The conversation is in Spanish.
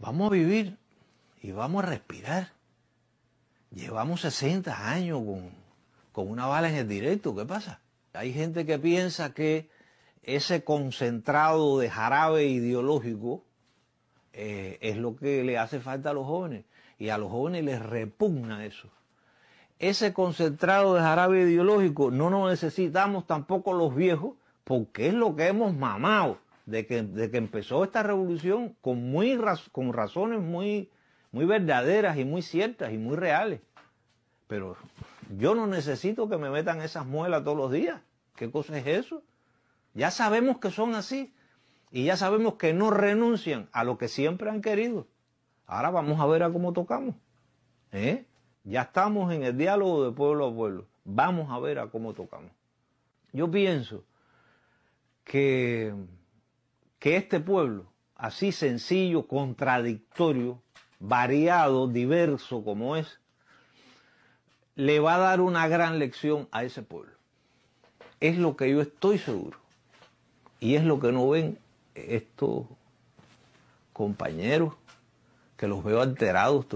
Vamos a vivir y vamos a respirar. Llevamos 60 años con, una bala en el directo, ¿qué pasa? Hay gente que piensa que ese concentrado de jarabe ideológico eh, es lo que le hace falta a los jóvenes y a los jóvenes les repugna eso. Ese concentrado de jarabe ideológico no lo necesitamos tampoco los viejos porque es lo que hemos mamado de que, empezó esta revolución con, muy con razones muy, muy verdaderas y muy ciertas y muy reales. Pero yo no necesito que me metan esas muelas todos los días. ¿Qué cosa es eso? Ya sabemos que son así y ya sabemos que no renuncian a lo que siempre han querido. Ahora vamos a ver a cómo tocamos. ¿Eh? Ya estamos en el diálogo de pueblo a pueblo. Vamos a ver a cómo tocamos. Yo pienso que que este pueblo, así sencillo, contradictorio, variado, diverso como es, le va a dar una gran lección a ese pueblo. Es lo que yo estoy seguro. Y es lo que no ven estos compañeros, que los veo alterados